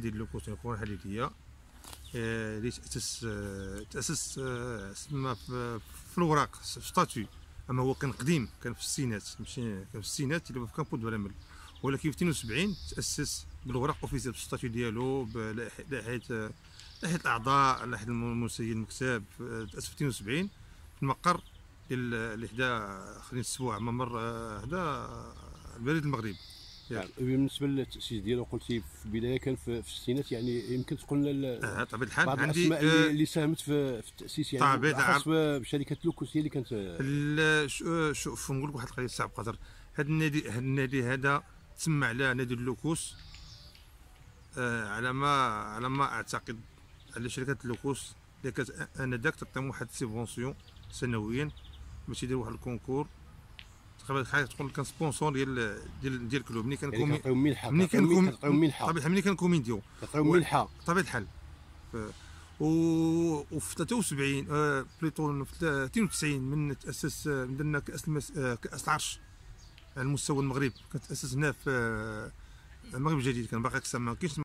هذه اللوكوس الكور الحديديه اللي آه، آه، تاسس تاسس آه، سما في الوراق في ستاتوي اما هو كان قديم كان في الستينات ماشي كان في الستينات اللي في كامبو دوالامل ولكن في 72 تاسس بالوراق اوفيسيال في الستاتيو ديالو لائحه لائحه الاعضاء لائحه المسيد المكتب تاسس في 72 في المقر ديال اللي حدا خلينا السبوع ممر هذا البريد المغرب نعم. ياك يعني بالنسبه للتاسيس ديالو قلتي في البدايه كان في, الستينات يعني يمكن تقول لنا آه، الحال بعض عندي الاسماء اللي, آه، اللي ساهمت في, في التاسيس يعني طيب بالاخص بشركه لوكوس هي اللي كانت آه، شوف نقول لك واحد القضيه صعب قدر هذا النادي هذا النادي هذا تسمى على نادي اللوكوس آه على ما على ما اعتقد على شركه اللوكوس اللي كانت انذاك تعطيهم واحد السيبونسيون سنويا باش يديروا واحد الكونكور بطبيعه الحال تقول كان سبونسور ديال ديال ديال الكلوب ملي كان يعني ملي كان كنعطيو ملحه طبيعي ملي كنكون ميديو كنعطيو ملحه بطبيعه الحال و وفي 73 آه، بليطو في 92 من تاسس درنا كاس المس... آه، كاس العرش على مستوى المغرب كتاسس هنا في آه، المغرب الجديد كان باقي ما كاينش